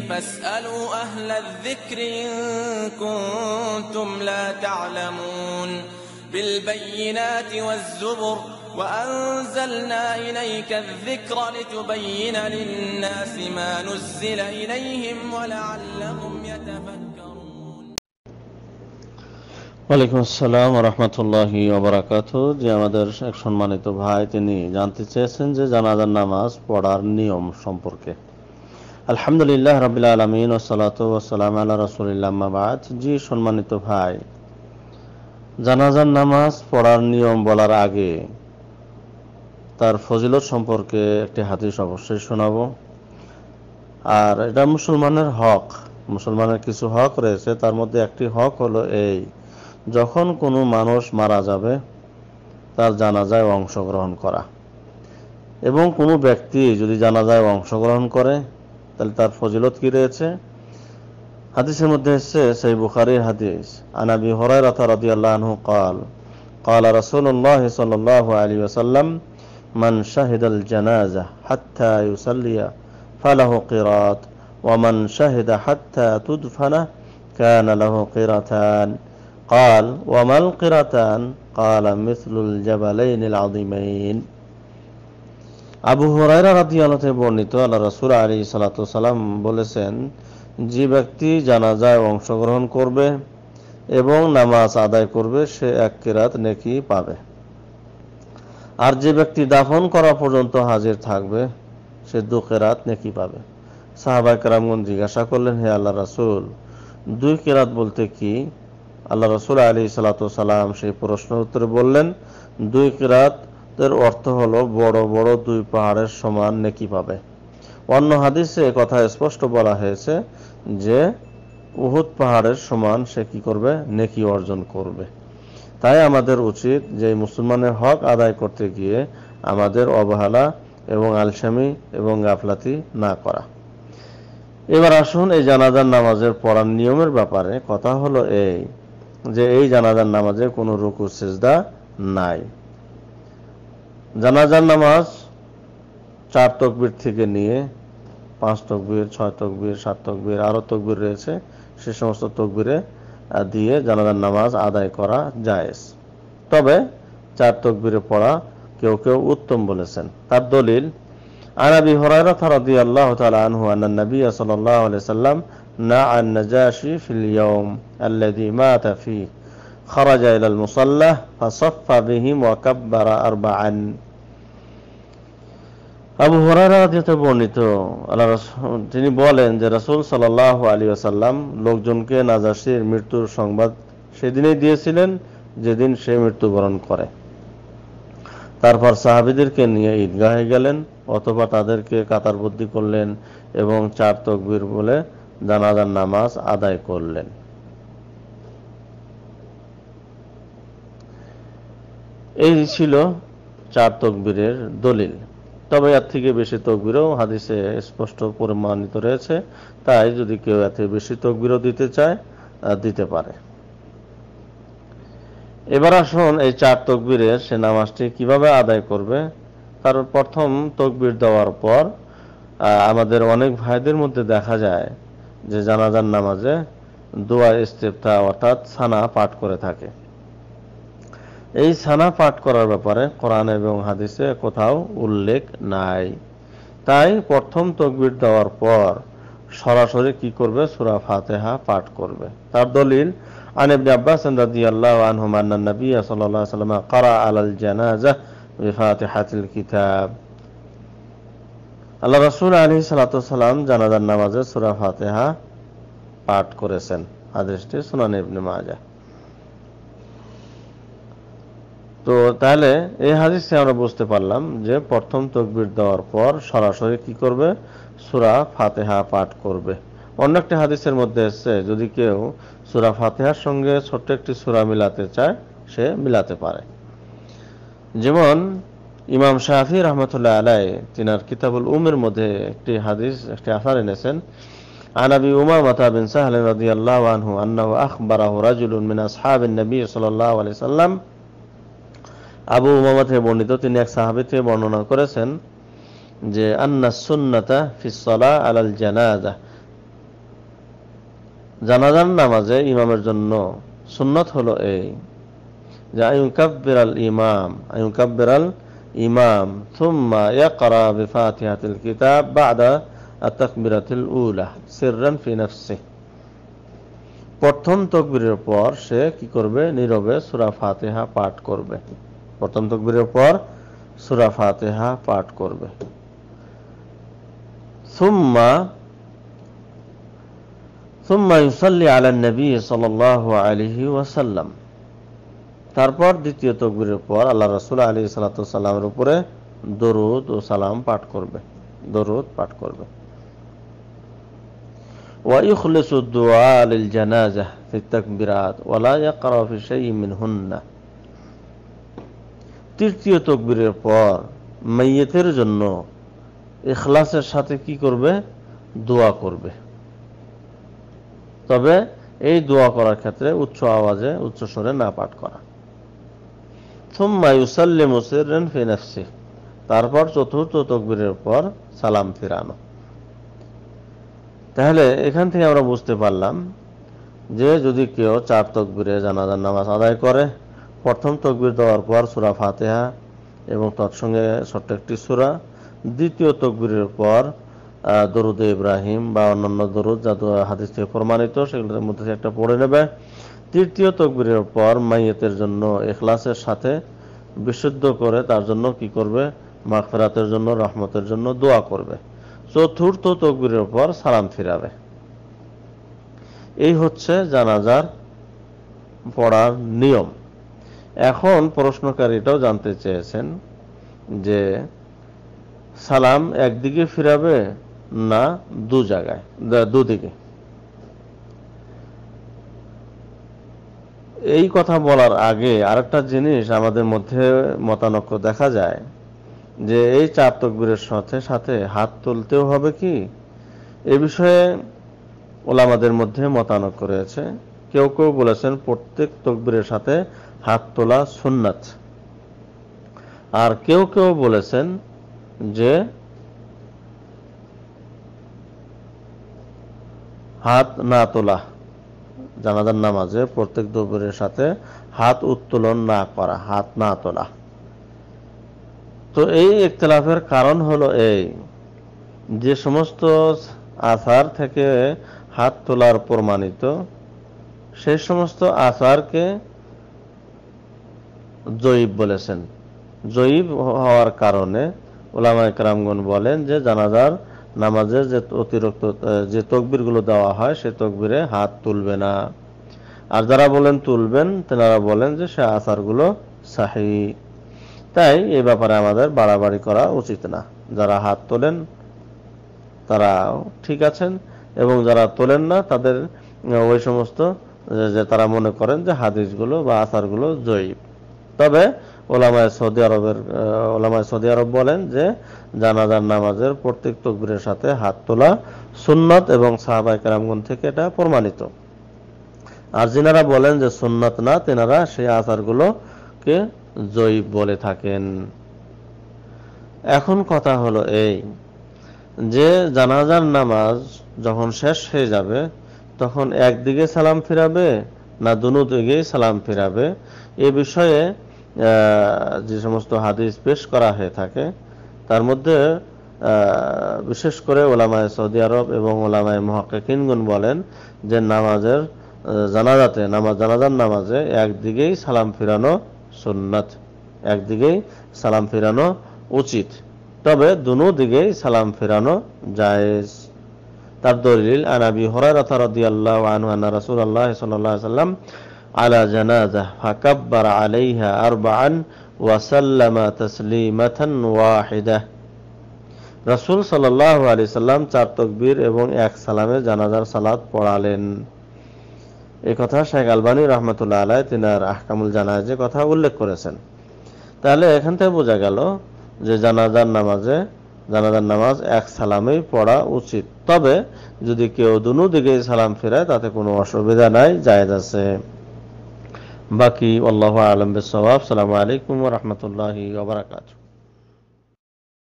فاسألوا أهل الذكر إن كنتم لا تعلمون بالبينات والزبر وأنزلنا إليك الذكر لتبين للناس ما نزل إليهم ولعلهم يتفكرون ওয়ালাইকুম আসসালাম রহমতুল্লাহি ওবরাকাত যে আমাদের এক সম্মানিত ভাই তিনি জানতে চেয়েছেন যে জানাজার নামাজ পড়ার নিয়ম সম্পর্কে আলহামদুলিল্লাহ রবিল আলমিন ওসালাতাম আল্লাহ রসুলিল্লামাবাদ জি সম্মানিত ভাই জানাজার নামাজ পড়ার নিয়ম বলার আগে তার ফজিলত সম্পর্কে একটি হাদিস অবশ্যই শোনাব আর এটা মুসলমানের হক মুসলমানের কিছু হক রয়েছে তার মধ্যে একটি হক হলো এই যখন কোনো মানুষ মারা যাবে তার জানাজায় অংশগ্রহণ করা এবং কোনো ব্যক্তি যদি জানাজায় অংশগ্রহণ করে তাহলে তার ফজিলত কি রয়েছে হাদিসের মধ্যে এসছে সেই বুখারির হাদিস আনাবি হরাইরাত রাদিয়াল্লাহু আনহু قال قال رسول الله صلى الله عليه وسلم من شهد الجنازة حتى يصلي فله قراط ومن شهد حتى تدفن كان له قراطان قال وما القراطان قال مثل الجبلين العظيمين আবু হরাইরা রাদি আল্লাহতে বর্ণিত আল্লাহ রাসুল আলী সালাতাম বলেছেন যে ব্যক্তি জানাজায় অংশগ্রহণ করবে এবং নামাজ আদায় করবে সে এক কেরাত নেকি পাবে আর যে ব্যক্তি দাফন করা পর্যন্ত হাজির থাকবে সে দু কেরাত নেকি পাবে সাহাবাই কেরামগণ জিজ্ঞাসা করলেন হে আল্লাহ রাসুল দুই কেরাত বলতে কি আল্লাহ রাসুল আলী সালাতাম সেই প্রশ্ন উত্তরে বললেন দুই কেরাত এর অর্থ হলো বড় বড় দুই পাহাড়ের সমান নেকি পাবে অন্য হাদিসে কথা স্পষ্ট বলা হয়েছে যে উহুদ পাহাড়ের সমান সে কি করবে নেকি অর্জন করবে তাই আমাদের উচিত যে মুসলমানের হক আদায় করতে গিয়ে আমাদের অবহেলা এবং আলসামি এবং গাফলাতি না করা এবার আসুন এই জানাজার নামাজের পড়ার নিয়মের ব্যাপারে কথা হলো এই যে এই জানাজার নামাজে কোনো রুকু সেজদা নাই জানাজার নামাজ চার তকবির থেকে নিয়ে পাঁচ তকবির ছয় তকবির সাত তকবির আরও তকবির রয়েছে সে সমস্ত তকবিরে দিয়ে জানাজার নামাজ আদায় করা জায়েজ তবে চার তকবিরে পড়া কেউ কেউ উত্তম বলেছেন তার দলিল আনাবি হরাইরা রাদি আল্লাহ তাআলা আনহু আন নবী সাল্লাল্লাহু আলাইহি সাল্লাম না আন নাজাশি ফিল ইয়াউম আল্লাযী মাতা খরাজা ইলাল মুসাল্লাহ ফাসাফফা বিহিম ওয়া কাব্বারা আবু হুরায়রা বর্ণিত তিনি বলেন যে রসুল সাল্লাল্লাহু আলী আসাল্লাম লোকজনকে নাজাসির মৃত্যুর সংবাদ সেদিনই দিয়েছিলেন যেদিন সে মৃত্যুবরণ করে তারপর সাহাবিদেরকে নিয়ে ঈদগাহে গেলেন অথবা তাদেরকে কাতারবদ্ধি করলেন এবং চার তকবির বলে জানাজার নামাজ আদায় করলেন এই ছিল চার তকবীরের দলিল তবে এর থেকে বেশি তকবিরও হাদিসে স্পষ্ট প্রমাণিত রয়েছে তাই যদি কেউ এর থেকে বেশি তকবিরও দিতে চায় দিতে পারে এবার আসুন এই চার তকবিরের সে নামাজটি কিভাবে আদায় করবে কারণ প্রথম তকবির দেওয়ার পর আমাদের অনেক ভাইদের মধ্যে দেখা যায় যে জানাজার নামাজে দোয়া ইস্তেফতা অর্থাৎ সানা পাঠ করে থাকে এই সানা পাঠ করার ব্যাপারে কোরআন এবং হাদিসে কোথাও উল্লেখ নাই তাই প্রথম তকবির দেওয়ার পর সরাসরি কি করবে সুরা ফাতেহা পাঠ করবে তার দলিল আল্লাহ রসুল আলী জানাজার নামাজে সুরা ফাতেহা পাঠ করেছেন আদেশটি সুনান মাজা তো তাহলে এই হাদিসে আমরা বুঝতে পারলাম যে প্রথম তকবির দেওয়ার পর সরাসরি কি করবে সুরা ফাতেহা পাঠ করবে অন্য একটি হাদিসের মধ্যে এসছে যদি কেউ সুরা ফাতেহার সঙ্গে ছোট্ট একটি সুরা মিলাতে চায় সে মিলাতে পারে যেমন ইমাম শাহি রহমতুল্লাহ আলাই তিনার কিতাবুল উমের মধ্যে একটি হাদিস একটি আসার এনেছেন আনাবি উমা মাতা বিন سهل رضي الله عنه انه اخبره رجل من اصحاب النبي صلى আবু উমামা থেকে বর্ণিত তিনি এক সাহাবি থেকে বর্ণনা করেছেন যে আন্না সুন্নাতা ফিসলা আলাল জানাজা জানাজার নামাজে ইমামের জন্য সুন্নত হলো এই যে আয়ু কাব্যের আল ইমাম আয়ু কাব্যের আল ইমাম থুম্মা ইয়া ইয়াকরা বিফাতিহাতিল কিতাব বা আদা বাদা আতাকবিরাতিল উলা সিররান ফি প্রথম তকবিরের পর সে কি করবে নীরবে সুরা ফাতিহা পাঠ করবে প্রথম তকবিরের পর সুরা ফাতেহা পাঠ করবে সুম্মা সুম্মা ইউসাল্লি নবী ওয়াসাল্লাম তারপর দ্বিতীয় তকবিরের পর আল্লাহ রসুল আলী সাল্লামের উপরে দরুদ ও সালাম পাঠ করবে দরুদ পাঠ করবে ويخلص الدعاء للجنازة في التكبيرات ولا يقرأ في তৃতীয় তকবিরের পর মাইয়েতের জন্য এখলাসের সাথে কি করবে দোয়া করবে তবে এই দোয়া করার ক্ষেত্রে উচ্চ আওয়াজে উচ্চ স্বরে না পাঠ করা তারপর চতুর্থ তকবিরের পর সালাম ফিরানো তাহলে এখান থেকে আমরা বুঝতে পারলাম যে যদি কেউ চার তকবিরে জানাজার নামাজ আদায় করে প্রথম তকবির দেওয়ার পর সুরা ফাতেহা এবং তৎসঙ্গে ছোট্ট একটি সুরা দ্বিতীয় তকবিরের পর দরুদ ইব্রাহিম বা অন্যান্য দরুদ যা হাদিস থেকে প্রমাণিত সেগুলোর মধ্যে একটা পড়ে নেবে তৃতীয় তকবিরের পর মাইয়েতের জন্য এখলাসের সাথে বিশুদ্ধ করে তার জন্য কি করবে মাখফেরাতের জন্য রহমতের জন্য দোয়া করবে চতুর্থ তকবিরের পর সালাম ফিরাবে এই হচ্ছে জানাজার পড়ার নিয়ম এখন প্রশ্নকারীটাও জানতে চেয়েছেন যে সালাম একদিকে ফিরাবে না দু জায়গায় দুদিকে এই কথা বলার আগে আরেকটা জিনিস আমাদের মধ্যে মতানক্য দেখা যায় যে এই চার তকবীরের সাথে সাথে হাত তুলতেও হবে কি এ বিষয়ে ওলামাদের মধ্যে মতানক্য রয়েছে কেউ কেউ বলেছেন প্রত্যেক তকবীরের সাথে হাত তোলা সুন্নাত আর কেউ কেউ বলেছেন যে হাত না তোলা জানাজার নামাজে প্রত্যেক দুপুরের সাথে হাত উত্তোলন না করা হাত না তোলা তো এই একতলাফের কারণ হলো এই যে সমস্ত আসার থেকে হাত তোলার প্রমাণিত সেই সমস্ত আসারকে জয়ীব বলেছেন জয়ীব হওয়ার কারণে ওলামা একরামগণ বলেন যে জানাজার নামাজে যে অতিরিক্ত যে তকবিরগুলো দেওয়া হয় সে তকবিরে হাত তুলবে না আর যারা বলেন তুলবেন তেনারা বলেন যে সে আচারগুলো সাহি তাই এ ব্যাপারে আমাদের বাড়াবাড়ি করা উচিত না যারা হাত তোলেন তারা ঠিক আছেন এবং যারা তোলেন না তাদের ওই সমস্ত যে তারা মনে করেন যে হাদিসগুলো বা আচারগুলো জয়ীব তবে ওলামায় সৌদি আরবের ওলামায় সৌদি আরব বলেন যে জানাজার নামাজের প্রত্যেক তকবিরের সাথে হাত তোলা সুন্নত এবং সাহাবাই কালামগণ থেকে এটা প্রমাণিত আর যিনারা বলেন যে সুন্নত না তেনারা সেই আচারগুলোকে জৈব বলে থাকেন এখন কথা হলো এই যে জানাজার নামাজ যখন শেষ হয়ে যাবে তখন একদিকে সালাম ফিরাবে না দুনো সালাম ফিরাবে এ বিষয়ে যে সমস্ত হাদিস পেশ করা হয়ে থাকে তার মধ্যে বিশেষ করে ওলামায় সৌদি আরব এবং ওলামায় মহাকিনগুন বলেন যে নামাজের জানাজাতে নামাজ জানাজার নামাজে একদিকেই সালাম ফিরানো সুন্নাত একদিকেই সালাম ফিরানো উচিত তবে দুনো দিকেই সালাম ফিরানো জায়েজ তার দলিল আনাবি হরাই রাতারদি আল্লাহ আনহু আন্না রাসুল আল্লাহ সাল্লাহ সাল্লাম রসুল সাল্লাহ আলি সাল্লাম চার তকবীর এবং এক সালামে জানাজার পড়ালেন এ কথা শেখ আলবানী আলাই আহকামুল জানাজে কথা উল্লেখ করেছেন তাহলে এখান থেকে বোঝা গেল যে জানাজার নামাজে জানাজার নামাজ এক সালামেই পড়া উচিত তবে যদি কেউ দুনো দিকে সালাম ফেরায় তাতে কোনো অসুবিধা নাই জায়েজ আছে باقی واللہ عالم بالصواب السلام علیکم ورحمۃ اللہ وبرکاتہ